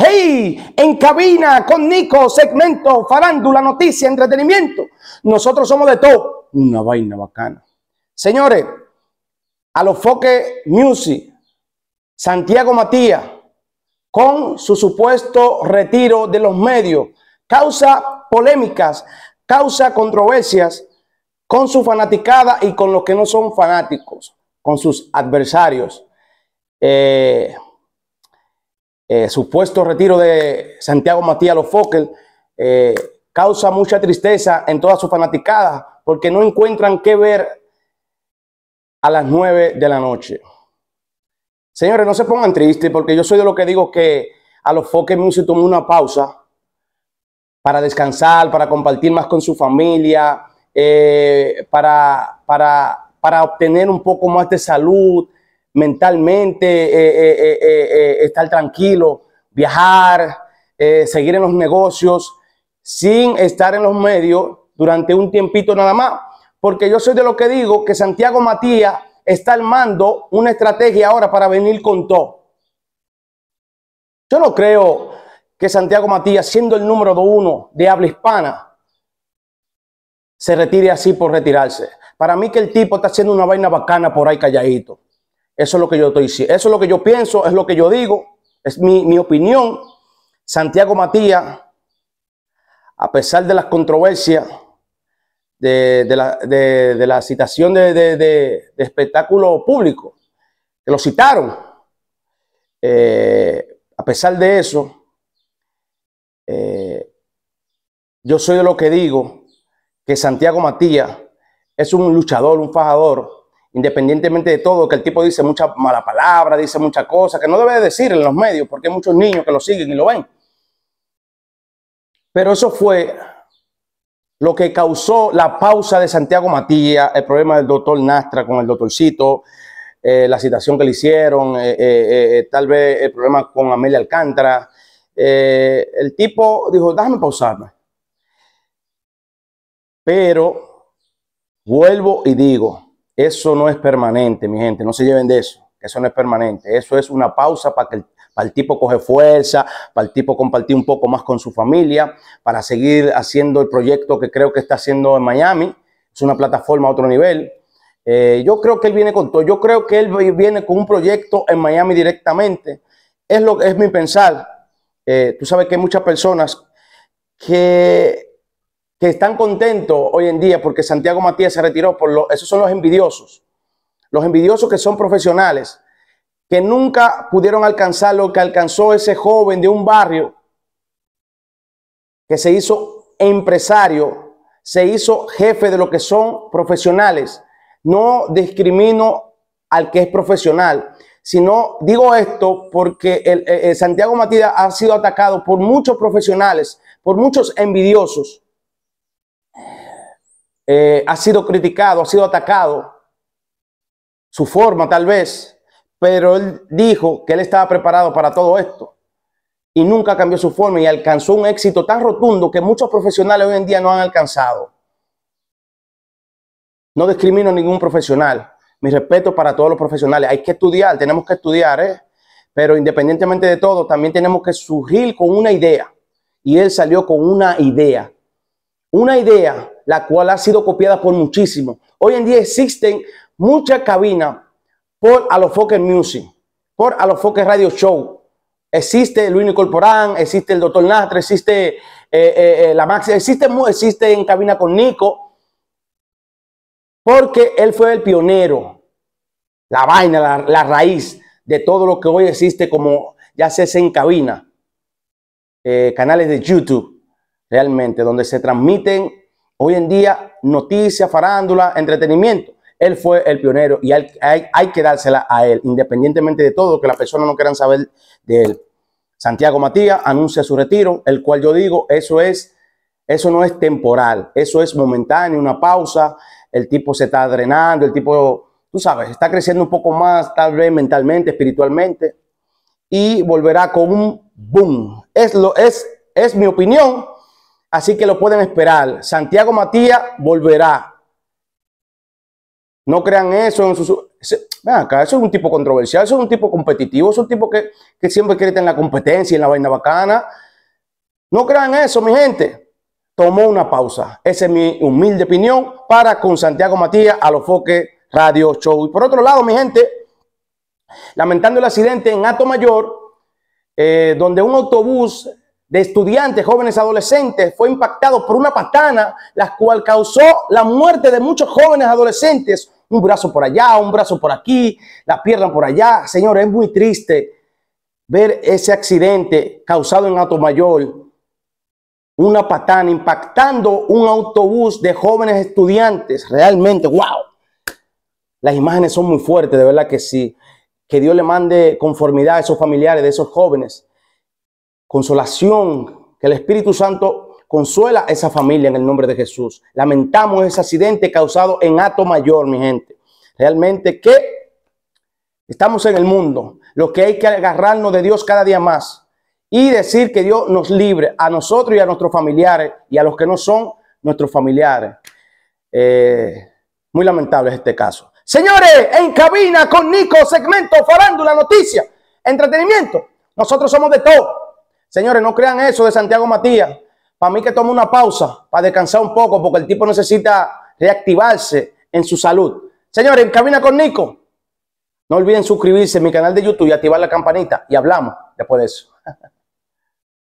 Hey, en cabina con Nico, segmento, farándula, noticia, entretenimiento. Nosotros somos de todo. Una vaina bacana. Señores, a los Foque Music, Santiago Matías, con su supuesto retiro de los medios, causa polémicas, causa controversias con su fanaticada y con los que no son fanáticos, con sus adversarios. Eh, eh, supuesto retiro de Santiago Matías Los eh, causa mucha tristeza en todas sus fanaticadas porque no encuentran qué ver a las 9 de la noche. Señores, no se pongan tristes porque yo soy de lo que digo que a los se tomó una pausa para descansar, para compartir más con su familia, eh, para, para, para obtener un poco más de salud, mentalmente, eh, eh, eh, estar tranquilo, viajar, seguir en los negocios, sin estar en los medios durante un tiempito nada más. Porque yo soy de lo que digo que Santiago Matías está armando una estrategia ahora para venir con todo. Yo no creo que Santiago Matías, siendo el número uno de habla hispana, se retire así por retirarse. Para mí que el tipo está haciendo una vaina bacana por ahí calladito. Eso es lo que yo estoy diciendo. Eso es lo que yo pienso, es lo que yo digo, es mi, opinión. Santiago Matías, a pesar de las controversias, de, la, de, de la, citación de, espectáculo público, que lo citaron, eh, a pesar de eso, eh, yo soy de lo que digo que Santiago Matías es un luchador, un fajador Independientemente de todo, que el tipo dice mucha mala palabra, dice muchas cosas que no debe decir en los medios, porque hay muchos niños que lo siguen y lo ven. Pero eso fue lo que causó la pausa de Santiago Matías, el problema del doctor Nastra con el doctorcito, eh, la citación que le hicieron, eh, eh, tal vez el problema con Amelia Alcántara. el tipo dijo, déjame pausarme. Pero vuelvo y digo, eso no es permanente, mi gente, no se lleven de eso, eso no es permanente, eso es una pausa para que el, para el tipo coge fuerza, para el tipo compartir un poco más con su familia, para seguir haciendo el proyecto que creo que está haciendo en Miami, es una plataforma a otro nivel. Eh, yo creo que él viene con todo, yo creo que él viene con un proyecto en Miami directamente, es lo es mi pensar. Eh, tú sabes que hay muchas personas que que están contentos hoy en día porque Santiago Matías se retiró, por esos son los envidiosos. Los envidiosos que son profesionales, que nunca pudieron alcanzar lo que alcanzó ese joven de un barrio que se hizo empresario, se hizo jefe de lo que son profesionales. No discrimino al que es profesional, sino digo esto porque Santiago Matías ha sido atacado por muchos profesionales, por muchos envidiosos eh, ha sido criticado, ha sido atacado, su forma tal vez, pero él dijo que él estaba preparado para todo esto y nunca cambió su forma y alcanzó un éxito tan rotundo que muchos profesionales hoy en día no han alcanzado. No discrimino a ningún profesional. Mi respeto para todos los profesionales. Hay que estudiar, tenemos que estudiar, ¿eh? pero independientemente de todo, también tenemos que surgir con una idea. Y él salió con una idea una idea la cual ha sido copiada por muchísimo. Hoy en día existen muchas cabinas por Alofoque Music, por Alofoque Radio Show. Existe Luis Porán, existe el Doctor Nastre, existe eh, eh, eh, la Maxi, existe, existe en cabina con Nico, porque él fue el pionero, la vaina, la, raíz de todo lo que hoy existe como ya se hace en cabina, canales de YouTube realmente, donde se transmiten hoy en día noticias, farándula, entretenimiento. Él fue el pionero y hay, que dársela a él, independientemente de todo, que las personas no quieran saber de él. Santiago Matías anuncia su retiro, el cual yo digo, eso es, eso no es temporal, eso es momentáneo, una pausa, el tipo se está drenando, el tipo, tú sabes, está creciendo un poco más, tal vez mentalmente, espiritualmente, y volverá con un boom. Es, lo, es, es mi opinión, Así que lo pueden esperar. Santiago Matías volverá. No crean eso en acá, eso es un tipo controversial, eso es un tipo competitivo, es un tipo que, siempre quiere en la competencia, en la vaina bacana. No crean eso, mi gente. Tomó una pausa. Esa es mi humilde opinión para con Santiago Matías a los foques Radio Show. Y por otro lado, mi gente, lamentando el accidente en Ato Mayor, eh, donde un autobús de estudiantes, jóvenes adolescentes, fue impactado por una patana, la cual causó la muerte de muchos jóvenes adolescentes. Un brazo por allá, un brazo por aquí, la pierna por allá. Señores, es muy triste ver ese accidente causado en mayor. una patana impactando un autobús de jóvenes estudiantes. Realmente, wow. Las imágenes son muy fuertes, de verdad que sí. Que Dios le mande conformidad a esos familiares de esos jóvenes consolación, que el Espíritu Santo consuela esa familia en el nombre de Jesús. Lamentamos ese accidente causado en Ato Mayor, mi gente. Realmente que estamos en el mundo, lo que hay que agarrarnos de Dios cada día más y decir que Dios nos libre a nosotros y a nuestros familiares y a los que no son nuestros familiares. Eh, muy lamentable este caso. Señores, en cabina con Nico, segmento, farándula, noticia, entretenimiento. Nosotros somos de todo. Señores, no crean eso de Santiago Matías. Para mí que tome una pausa para descansar un poco porque el tipo necesita reactivarse en su salud. Señores, camina con Nico. No olviden suscribirse a mi canal de YouTube y activar la campanita. Y hablamos después de eso.